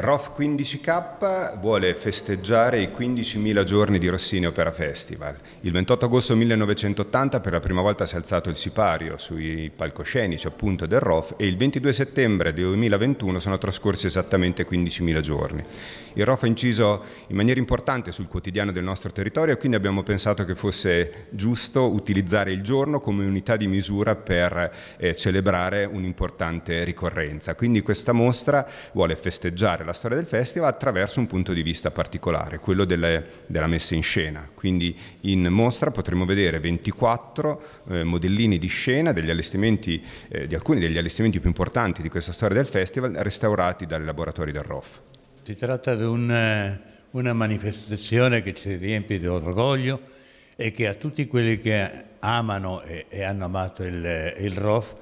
ROF 15K vuole festeggiare i 15.000 giorni di Rossini Opera Festival. Il 28 agosto 1980 per la prima volta si è alzato il sipario sui palcoscenici appunto del ROF e il 22 settembre 2021 sono trascorsi esattamente 15.000 giorni. Il ROF ha inciso in maniera importante sul quotidiano del nostro territorio e quindi abbiamo pensato che fosse giusto utilizzare il giorno come unità di misura per eh, celebrare un'importante ricorrenza. Quindi questa mostra vuole festeggiare la storia del festival attraverso un punto di vista particolare, quello delle, della messa in scena. Quindi in mostra potremo vedere 24 eh, modellini di scena eh, di alcuni degli allestimenti più importanti di questa storia del festival, restaurati dai laboratori del ROF. Si tratta di un, eh, una manifestazione che ci riempie di orgoglio e che a tutti quelli che amano e, e hanno amato il, il ROF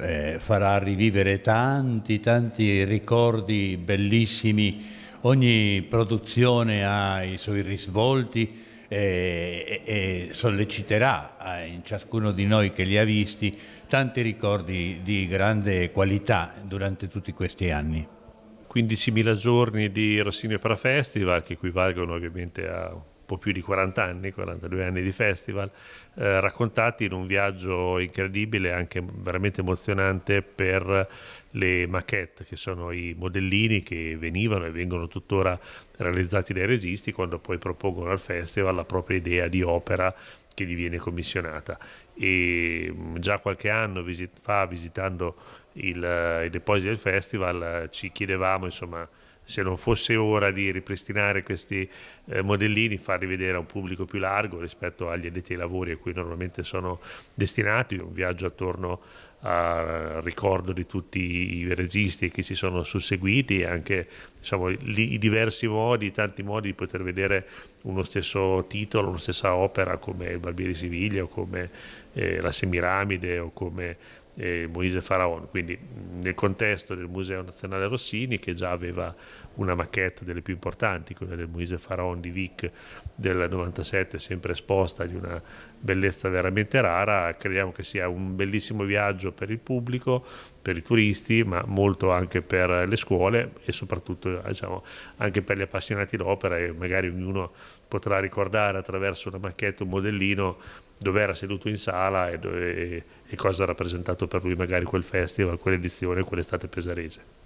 eh, farà rivivere tanti, tanti ricordi bellissimi. Ogni produzione ha i suoi risvolti e, eh, e, e solleciterà eh, in ciascuno di noi che li ha visti tanti ricordi di grande qualità durante tutti questi anni. 15.000 giorni di Rossini Opera Festival che equivalgono ovviamente a po' più di 40 anni, 42 anni di festival, eh, raccontati in un viaggio incredibile, anche veramente emozionante per le maquette, che sono i modellini che venivano e vengono tuttora realizzati dai registi quando poi propongono al festival la propria idea di opera che gli viene commissionata. E mm, già qualche anno visit fa, visitando eh, i depositi del festival, eh, ci chiedevamo insomma se non fosse ora di ripristinare questi eh, modellini, farli vedere a un pubblico più largo rispetto agli addetti ai lavori a cui normalmente sono destinati, un viaggio attorno a ricordo di tutti i registi che si sono susseguiti e anche diciamo, li, i diversi modi, tanti modi di poter vedere uno stesso titolo, una stessa opera come il Barbieri Siviglia o come eh, la Semiramide o come eh, Moise Faraon, quindi nel contesto del Museo Nazionale Rossini che già aveva una maquetta delle più importanti, quella del Moise Faraon di Vic del 97, sempre esposta di una bellezza veramente rara, crediamo che sia un bellissimo viaggio vantaggio per il pubblico, per i turisti, ma molto anche per le scuole e soprattutto diciamo, anche per gli appassionati d'opera e magari ognuno potrà ricordare attraverso una maquette, un modellino dove era seduto in sala e, dove, e cosa ha rappresentato per lui magari quel festival, quell'edizione, quell'estate pesarese.